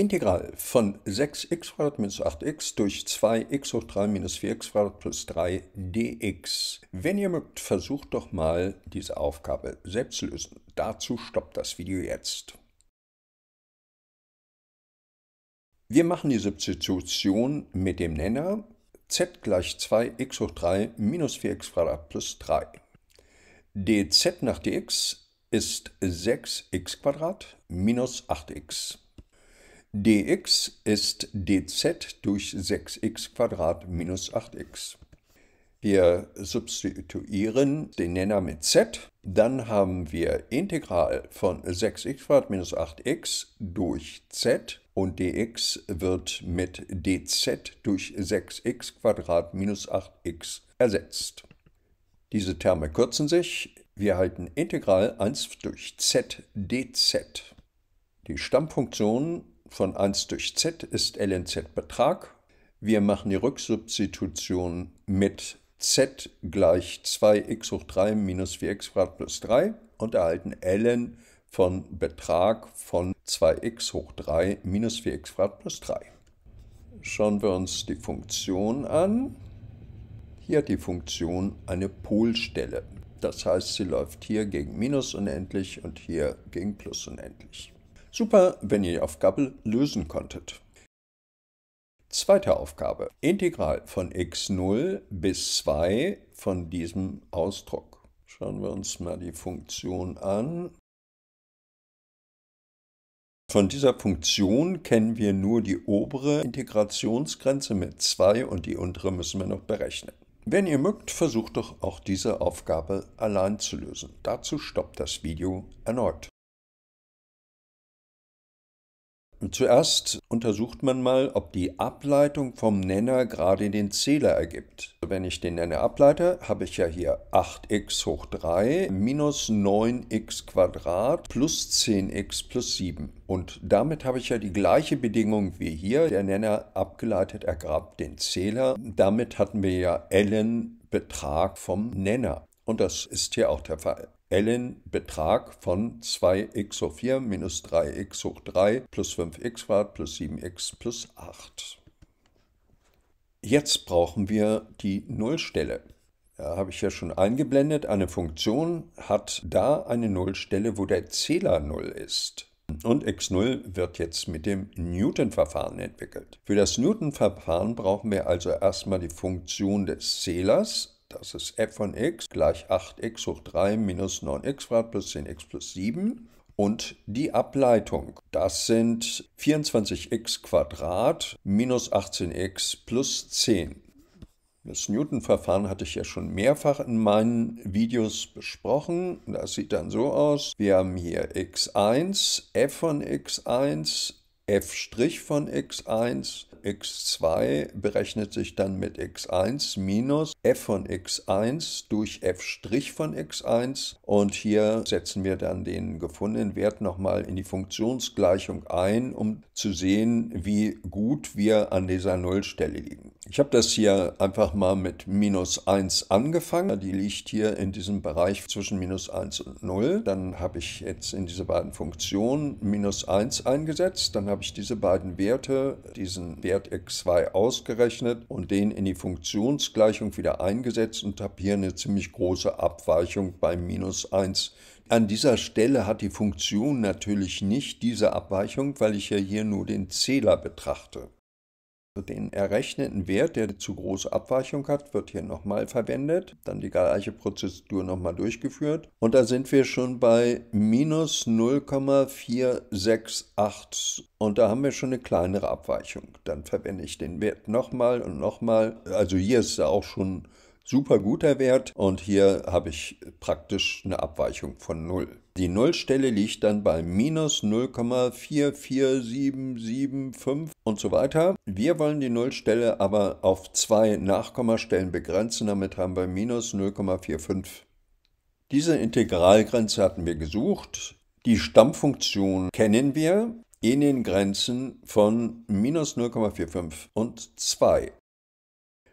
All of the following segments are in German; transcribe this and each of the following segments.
Integral von 6x minus 8x durch 2x hoch 3 minus 4x plus 3 dx. Wenn ihr mögt, versucht doch mal diese Aufgabe selbst zu lösen. Dazu stoppt das Video jetzt. Wir machen die Substitution mit dem Nenner z gleich 2x hoch 3 minus 4x plus 3. dz nach dx ist 6x minus 8x dx ist dz durch 6x minus 8x. Wir substituieren den Nenner mit z, dann haben wir Integral von 6x minus 8x durch z und dx wird mit dz durch 6x minus 8x ersetzt. Diese Terme kürzen sich, wir halten Integral 1 durch z dz. Die Stammfunktion von 1 durch z ist lnz Betrag. Wir machen die Rücksubstitution mit z gleich 2x hoch 3 minus 4x plus 3 und erhalten ln von Betrag von 2x hoch 3 minus 4x plus 3. Schauen wir uns die Funktion an. Hier hat die Funktion eine Polstelle. Das heißt, sie läuft hier gegen minus unendlich und hier gegen plus unendlich. Super, wenn ihr die Aufgabe lösen konntet. Zweite Aufgabe. Integral von x0 bis 2 von diesem Ausdruck. Schauen wir uns mal die Funktion an. Von dieser Funktion kennen wir nur die obere Integrationsgrenze mit 2 und die untere müssen wir noch berechnen. Wenn ihr mögt, versucht doch auch diese Aufgabe allein zu lösen. Dazu stoppt das Video erneut. Zuerst untersucht man mal, ob die Ableitung vom Nenner gerade den Zähler ergibt. Wenn ich den Nenner ableite, habe ich ja hier 8x hoch 3 minus 9x plus 10x plus 7. Und damit habe ich ja die gleiche Bedingung wie hier. Der Nenner abgeleitet ergab den Zähler. Damit hatten wir ja ln Betrag vom Nenner. Und das ist hier auch der Fall. Ellen Betrag von 2x hoch 4 minus 3x hoch 3 plus 5x Quadrat plus 7x plus 8. Jetzt brauchen wir die Nullstelle. Da habe ich ja schon eingeblendet, eine Funktion hat da eine Nullstelle, wo der Zähler 0 ist. Und x0 wird jetzt mit dem Newton-Verfahren entwickelt. Für das Newton-Verfahren brauchen wir also erstmal die Funktion des Zählers das ist f von x gleich 8x hoch 3 minus 9x plus 10x plus 7. Und die Ableitung, das sind 24x minus 18x plus 10. Das Newton-Verfahren hatte ich ja schon mehrfach in meinen Videos besprochen. Das sieht dann so aus. Wir haben hier x1, f von x1 f' von x1, x2 berechnet sich dann mit x1 minus f von x1 durch f' von x1 und hier setzen wir dann den gefundenen Wert nochmal in die Funktionsgleichung ein, um zu sehen, wie gut wir an dieser Nullstelle liegen. Ich habe das hier einfach mal mit minus 1 angefangen. Die liegt hier in diesem Bereich zwischen minus 1 und 0. Dann habe ich jetzt in diese beiden Funktionen minus 1 eingesetzt. Dann habe ich diese beiden Werte, diesen Wert x2 ausgerechnet und den in die Funktionsgleichung wieder eingesetzt und habe hier eine ziemlich große Abweichung bei minus 1 an dieser Stelle hat die Funktion natürlich nicht diese Abweichung, weil ich ja hier nur den Zähler betrachte. Den errechneten Wert, der zu große Abweichung hat, wird hier nochmal verwendet. Dann die gleiche Prozedur nochmal durchgeführt. Und da sind wir schon bei minus 0,468. Und da haben wir schon eine kleinere Abweichung. Dann verwende ich den Wert nochmal und nochmal. Also hier ist er auch schon super guter Wert und hier habe ich praktisch eine Abweichung von 0. Die Nullstelle liegt dann bei minus 0,44775 und so weiter. Wir wollen die Nullstelle aber auf zwei Nachkommastellen begrenzen, damit haben wir minus 0,45. Diese Integralgrenze hatten wir gesucht. Die Stammfunktion kennen wir in den Grenzen von minus 0,45 und 2.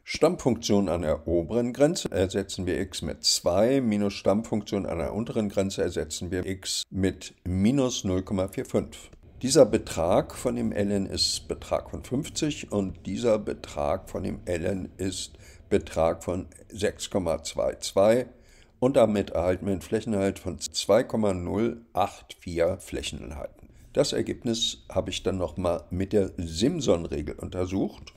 Stammfunktion an der oberen Grenze ersetzen wir x mit 2, minus Stammfunktion an der unteren Grenze ersetzen wir x mit minus 0,45. Dieser Betrag von dem ln ist Betrag von 50 und dieser Betrag von dem ln ist Betrag von 6,22 und damit erhalten wir einen Flächeninhalt von 2,084 Flächeninhalten. Das Ergebnis habe ich dann nochmal mit der Simson-Regel untersucht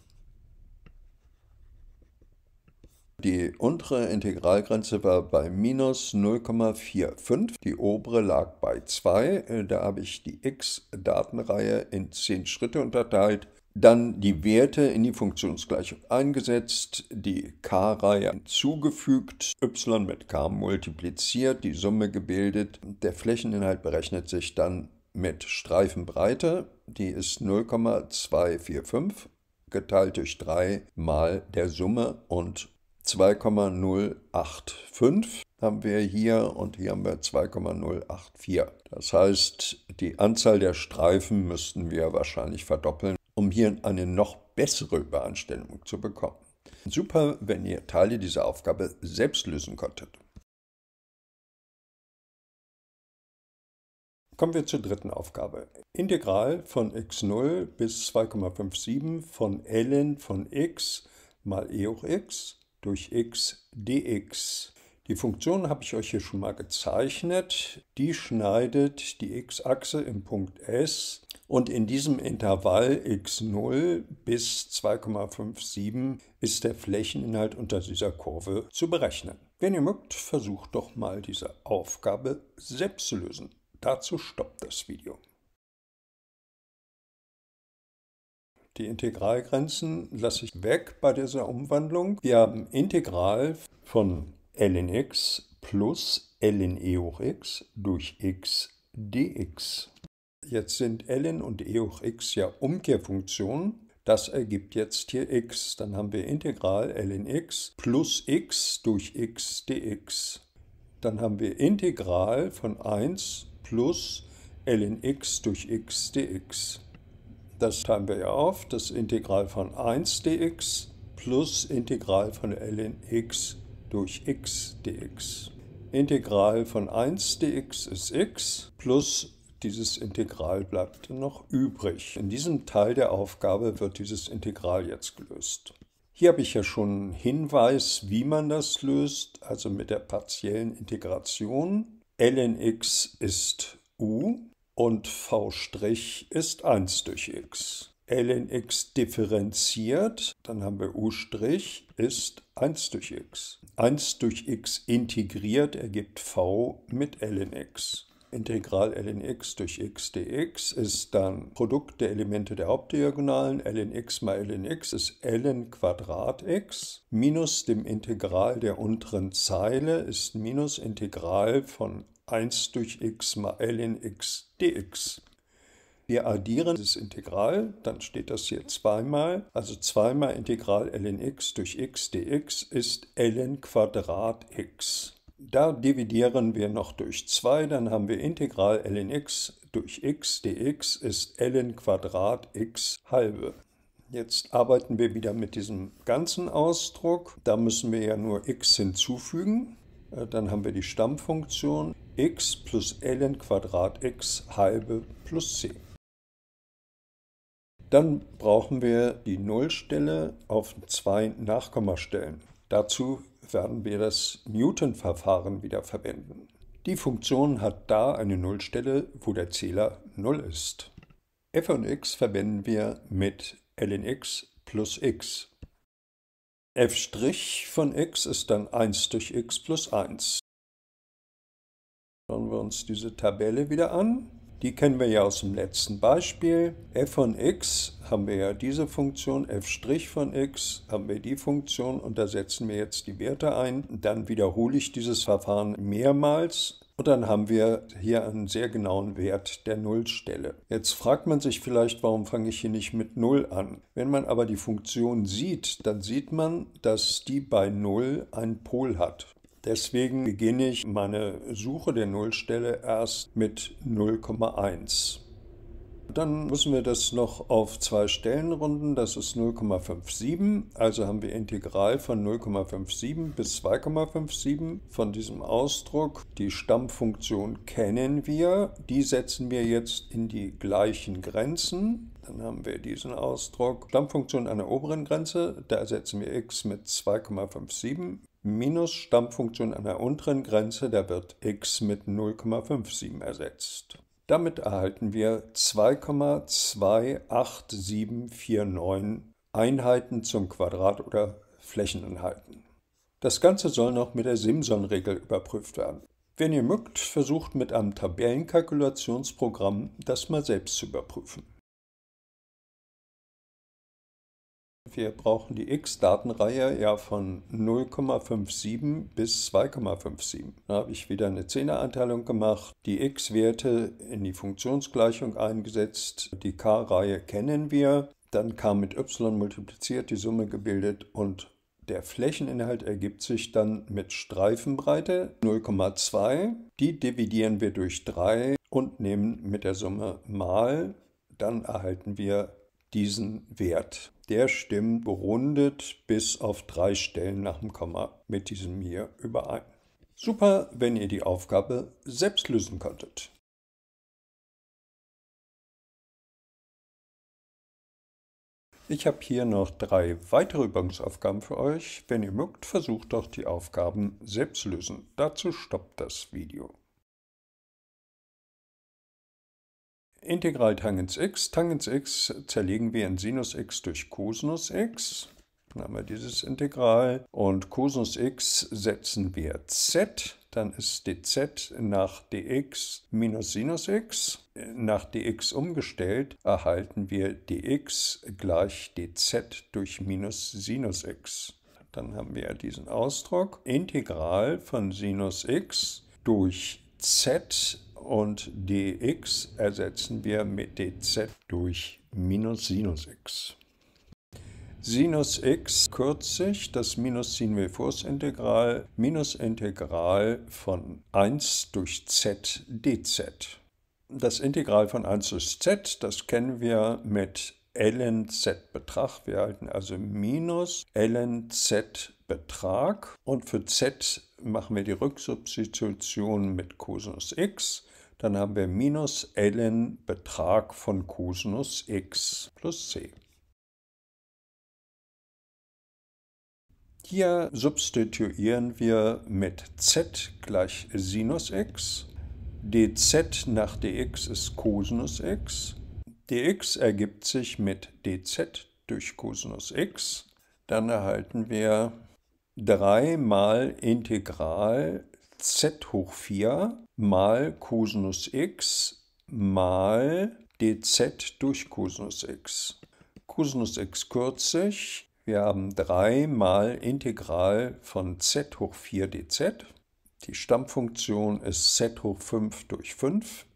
Die untere Integralgrenze war bei minus 0,45, die obere lag bei 2. Da habe ich die x-Datenreihe in 10 Schritte unterteilt, dann die Werte in die Funktionsgleichung eingesetzt, die k-Reihe hinzugefügt, y mit k multipliziert, die Summe gebildet. Der Flächeninhalt berechnet sich dann mit Streifenbreite, die ist 0,245 geteilt durch 3 mal der Summe und 2,085 haben wir hier und hier haben wir 2,084. Das heißt, die Anzahl der Streifen müssten wir wahrscheinlich verdoppeln, um hier eine noch bessere Übereinstimmung zu bekommen. Super, wenn ihr Teile dieser Aufgabe selbst lösen konntet. Kommen wir zur dritten Aufgabe. Integral von x0 bis 2,57 von ln von x mal e hoch x durch x dx. Die Funktion habe ich euch hier schon mal gezeichnet. Die schneidet die x-Achse im Punkt S und in diesem Intervall x0 bis 2,57 ist der Flächeninhalt unter dieser Kurve zu berechnen. Wenn ihr mögt, versucht doch mal diese Aufgabe selbst zu lösen. Dazu stoppt das Video. Die Integralgrenzen lasse ich weg bei dieser Umwandlung. Wir haben Integral von ln x plus ln e hoch x durch x dx. Jetzt sind ln und e hoch x ja Umkehrfunktionen. Das ergibt jetzt hier x. Dann haben wir Integral ln x plus x durch x dx. Dann haben wir Integral von 1 plus ln x durch x dx. Das teilen wir ja auf, das Integral von 1 dx plus Integral von ln x durch x dx. Integral von 1 dx ist x plus dieses Integral bleibt noch übrig. In diesem Teil der Aufgabe wird dieses Integral jetzt gelöst. Hier habe ich ja schon einen Hinweis, wie man das löst, also mit der partiellen Integration. ln x ist u und v' ist 1 durch x. ln x differenziert, dann haben wir u' ist 1 durch x. 1 durch x integriert ergibt v mit ln x. Integral ln x durch x dx ist dann Produkt der Elemente der Hauptdiagonalen. ln x mal ln x ist ln Quadrat x minus dem Integral der unteren Zeile ist minus Integral von 1 durch x mal ln x dx. Wir addieren das Integral, dann steht das hier zweimal. Also zweimal Integral ln x durch x dx ist ln Quadrat x. Da dividieren wir noch durch 2, dann haben wir Integral ln x durch x dx ist ln Quadrat x halbe. Jetzt arbeiten wir wieder mit diesem ganzen Ausdruck. Da müssen wir ja nur x hinzufügen. Äh, dann haben wir die Stammfunktion x plus ln Quadrat x halbe plus c. Dann brauchen wir die Nullstelle auf zwei Nachkommastellen. Dazu werden wir das Newton-Verfahren wieder verwenden. Die Funktion hat da eine Nullstelle, wo der Zähler 0 ist. f von x verwenden wir mit ln x plus x. f' von x ist dann 1 durch x plus 1. Schauen wir uns diese Tabelle wieder an. Die kennen wir ja aus dem letzten Beispiel. f von x haben wir ja diese Funktion, f' von x haben wir die Funktion und da setzen wir jetzt die Werte ein. Dann wiederhole ich dieses Verfahren mehrmals und dann haben wir hier einen sehr genauen Wert der Nullstelle. Jetzt fragt man sich vielleicht, warum fange ich hier nicht mit 0 an? Wenn man aber die Funktion sieht, dann sieht man, dass die bei 0 einen Pol hat. Deswegen beginne ich meine Suche der Nullstelle erst mit 0,1. Dann müssen wir das noch auf zwei Stellen runden, das ist 0,57. Also haben wir Integral von 0,57 bis 2,57 von diesem Ausdruck. Die Stammfunktion kennen wir, die setzen wir jetzt in die gleichen Grenzen. Dann haben wir diesen Ausdruck Stammfunktion an der oberen Grenze, da ersetzen wir x mit 2,57 minus Stammfunktion an der unteren Grenze, da wird x mit 0,57 ersetzt. Damit erhalten wir 2,28749 Einheiten zum Quadrat oder Flächeninhalten. Das Ganze soll noch mit der Simson-Regel überprüft werden. Wenn ihr mögt, versucht mit einem Tabellenkalkulationsprogramm das mal selbst zu überprüfen. Wir brauchen die x-Datenreihe ja von 0,57 bis 2,57. Da habe ich wieder eine Zehneranteilung gemacht, die x-Werte in die Funktionsgleichung eingesetzt, die k-Reihe kennen wir, dann kam mit y multipliziert die Summe gebildet und der Flächeninhalt ergibt sich dann mit Streifenbreite 0,2. Die dividieren wir durch 3 und nehmen mit der Summe mal. Dann erhalten wir diesen Wert. Der stimmt berundet bis auf drei Stellen nach dem Komma mit diesem hier überein. Super, wenn ihr die Aufgabe selbst lösen konntet. Ich habe hier noch drei weitere Übungsaufgaben für euch. Wenn ihr mögt, versucht doch die Aufgaben selbst lösen. Dazu stoppt das Video. Integral Tangens x. Tangens x zerlegen wir in Sinus x durch Cosinus x. Dann haben wir dieses Integral. Und Cosinus x setzen wir z. Dann ist dz nach dx minus Sinus x. Nach dx umgestellt erhalten wir dx gleich dz durch minus Sinus x. Dann haben wir diesen Ausdruck. Integral von Sinus x durch z und dx ersetzen wir mit dz durch minus Sinus x. Sinus x kürzt sich, das Minus ziehen wir vors Integral, minus Integral von 1 durch z dz. Das Integral von 1 durch z, das kennen wir mit ln z Betrag. Wir erhalten also minus ln z Betrag und für z machen wir die Rücksubstitution mit Cosinus x. Dann haben wir minus ln Betrag von Cosinus x plus c. Hier substituieren wir mit z gleich Sinus x, dz nach dx ist Cosinus x, dx ergibt sich mit dz durch Cosinus x, dann erhalten wir 3 mal Integral z hoch 4 mal Cosinus x mal dz durch Cosinus x. Cosinus x kürze ich. Wir haben 3 mal Integral von z hoch 4 dz. Die Stammfunktion ist z hoch 5 durch 5.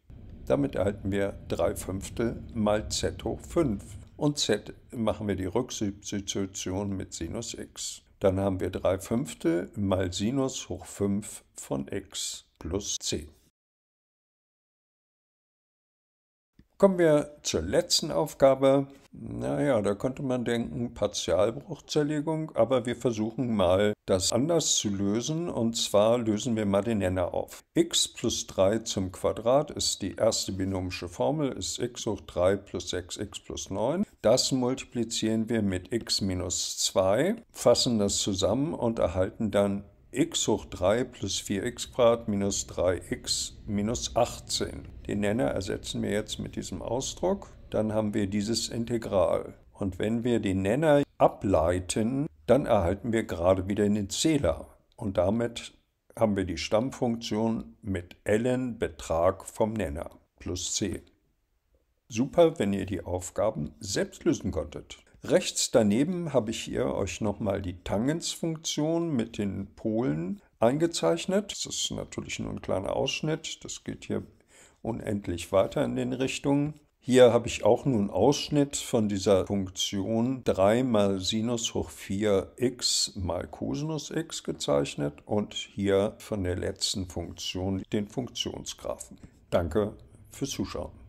Damit erhalten wir 3 Fünftel mal z hoch 5. Und z machen wir die Rücksubstitution mit Sinus x. Dann haben wir 3 Fünfte mal Sinus hoch 5 von x plus 10. Kommen wir zur letzten Aufgabe. Naja, da könnte man denken, Partialbruchzerlegung, aber wir versuchen mal, das anders zu lösen. Und zwar lösen wir mal den Nenner auf. x plus 3 zum Quadrat ist die erste binomische Formel, ist x hoch 3 plus 6x plus 9. Das multiplizieren wir mit x minus 2, fassen das zusammen und erhalten dann x hoch 3 plus 4x minus 3x minus 18. Den Nenner ersetzen wir jetzt mit diesem Ausdruck. Dann haben wir dieses Integral. Und wenn wir den Nenner ableiten, dann erhalten wir gerade wieder den Zähler. Und damit haben wir die Stammfunktion mit ln Betrag vom Nenner plus c. Super, wenn ihr die Aufgaben selbst lösen konntet. Rechts daneben habe ich hier euch nochmal die Tangensfunktion mit den Polen eingezeichnet. Das ist natürlich nur ein kleiner Ausschnitt, das geht hier unendlich weiter in den Richtungen. Hier habe ich auch nur einen Ausschnitt von dieser Funktion 3 mal Sinus hoch 4x mal Cosinus x gezeichnet und hier von der letzten Funktion den Funktionsgraphen. Danke fürs Zuschauen.